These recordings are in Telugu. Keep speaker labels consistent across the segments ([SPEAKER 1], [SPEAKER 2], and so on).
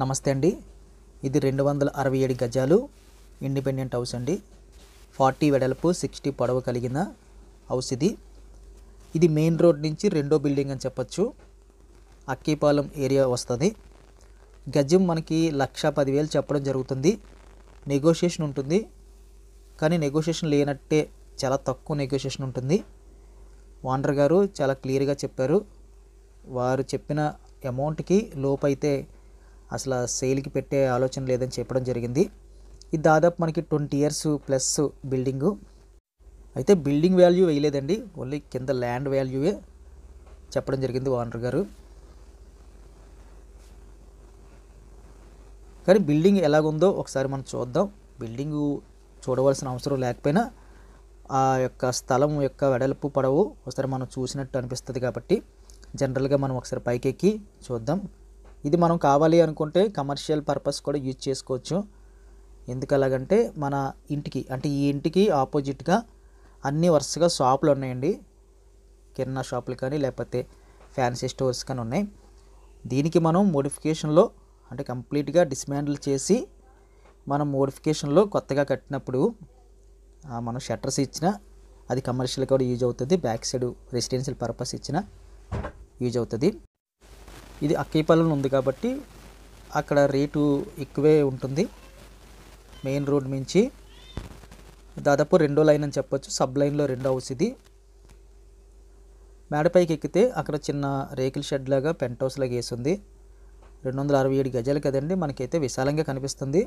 [SPEAKER 1] నమస్తే అండి ఇది రెండు వందల అరవై ఏడు గజాలు ఇండిపెండెంట్ హౌస్ అండి ఫార్టీ వెడల్పు సిక్స్టీ పొడవు కలిగిన హౌస్ ఇది ఇది మెయిన్ రోడ్ నుంచి రెండో బిల్డింగ్ అని చెప్పచ్చు అక్కిపాలెం ఏరియా వస్తుంది గజం మనకి లక్ష పదివేలు చెప్పడం జరుగుతుంది నెగోషియేషన్ ఉంటుంది కానీ నెగోషియేషన్ లేనట్టే చాలా తక్కువ నెగోషియేషన్ ఉంటుంది వాండర్ గారు చాలా క్లియర్గా చెప్పారు వారు చెప్పిన అమౌంట్కి లోపైతే అసలు సేల్కి పెట్టే ఆలోచన లేదని చెప్పడం జరిగింది ఇది దాదాపు మనకి ట్వంటీ ఇయర్స్ ప్లస్ బిల్డింగు అయితే బిల్డింగ్ వాల్యూ వేయలేదండి ఓన్లీ కింద ల్యాండ్ వాల్యూయే చెప్పడం జరిగింది ఓనర్ గారు కానీ బిల్డింగ్ ఎలాగుందో ఒకసారి మనం చూద్దాం బిల్డింగ్ చూడవలసిన అవసరం లేకపోయినా ఆ యొక్క స్థలం యొక్క వెడల్పు పొడవు ఒకసారి మనం చూసినట్టు అనిపిస్తుంది కాబట్టి జనరల్గా మనం ఒకసారి పైకెక్కి చూద్దాం ఇది మనం కావాలి అనుకుంటే కమర్షియల్ పర్పస్ కూడా యూజ్ చేసుకోవచ్చు ఎందుకు అలాగంటే మన ఇంటికి అంటే ఈ ఇంటికి ఆపోజిట్గా అన్ని వరుసగా షాపులు ఉన్నాయండి కిరాణా షాపులు కానీ లేకపోతే ఫ్యాన్సీ స్టోర్స్ కానీ ఉన్నాయి దీనికి మనం మోడిఫికేషన్లో అంటే కంప్లీట్గా డిస్మాండిల్ చేసి మనం మోడిఫికేషన్లో కొత్తగా కట్టినప్పుడు మనం షట్టర్స్ ఇచ్చిన అది కమర్షియల్ కూడా యూజ్ అవుతుంది బ్యాక్ సైడ్ రెసిడెన్షియల్ పర్పస్ ఇచ్చిన యూజ్ అవుతుంది ఇది అక్కీపల్లిలో ఉంది కాబట్టి అక్కడ రేటు ఎక్కువే ఉంటుంది మెయిన్ రోడ్ నుంచి దాదాపు రెండో లైన్ అని చెప్పొచ్చు సబ్ లైన్లో రెండో హౌస్ ఇది మేడపైకి ఎక్కితే అక్కడ చిన్న రేకుల షెడ్ లాగా పెంట్ హౌస్ లాగా వేసింది రెండు వందల అరవై ఏడు గజాలు కదండి మనకైతే విశాలంగా కనిపిస్తుంది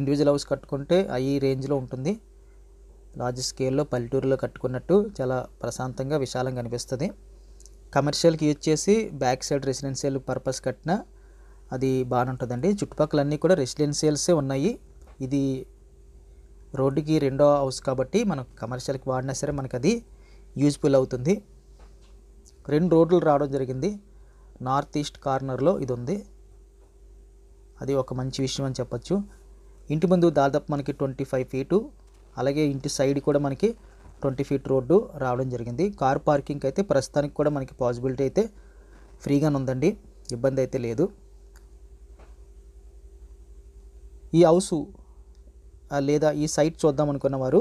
[SPEAKER 1] ఇండివిజువల్ హౌస్ కట్టుకుంటే అయ్యి రేంజ్లో ఉంటుంది లార్జ్ స్కేల్లో పల్లెటూరులో కట్టుకున్నట్టు చాలా ప్రశాంతంగా విశాలంగా కనిపిస్తుంది కమర్షియల్కి యూజ్ చేసి బ్యాక్ సైడ్ రెసిడెన్షియల్ పర్పస్ కట్టిన అది బాగానే ఉంటుందండి చుట్టుపక్కల అన్నీ కూడా రెసిడెన్షియల్సే ఉన్నాయి ఇది రోడ్డుకి రెండో హౌస్ కాబట్టి మనం కమర్షియల్కి వాడినా సరే మనకు అది యూజ్ఫుల్ అవుతుంది రెండు రోడ్లు రావడం జరిగింది నార్త్ ఈస్ట్ కార్నర్లో ఇది ఉంది అది ఒక మంచి విషయం అని చెప్పచ్చు ఇంటి ముందు దాదాపు మనకి ట్వంటీ ఫైవ్ ఫీటు అలాగే ఇంటి సైడ్ కూడా మనకి ట్వంటీ ఫీట్ రోడ్డు రావడం జరిగింది కార్ పార్కింగ్ అయితే ప్రస్తుతానికి కూడా మనకి పాసిబిలిటీ అయితే ఫ్రీగానే ఉందండి ఇబ్బంది అయితే లేదు ఈ హౌసు లేదా ఈ సైట్ చూద్దాం అనుకున్న వారు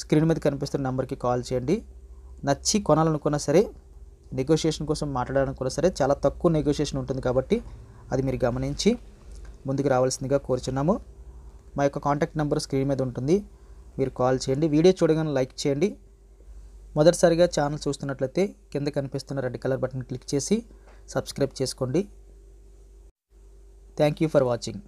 [SPEAKER 1] స్క్రీన్ మీద కనిపిస్తున్న నెంబర్కి కాల్ చేయండి నచ్చి కొనాలనుకున్నా సరే నెగోషియేషన్ కోసం మాట్లాడాలనుకున్నా సరే చాలా తక్కువ నెగోషియేషన్ ఉంటుంది కాబట్టి అది మీరు గమనించి ముందుకు రావాల్సిందిగా కోరుచున్నాము మా యొక్క కాంటాక్ట్ నెంబర్ స్క్రీన్ మీద ఉంటుంది మీరు కాల్ చేయండి వీడియో చూడగానే లైక్ చేయండి మొదటిసారిగా ఛానల్ చూస్తున్నట్లయితే కింద కనిపిస్తున్న రెడ్ కలర్ బటన్ క్లిక్ చేసి సబ్స్క్రైబ్ చేసుకోండి థ్యాంక్ ఫర్ వాచింగ్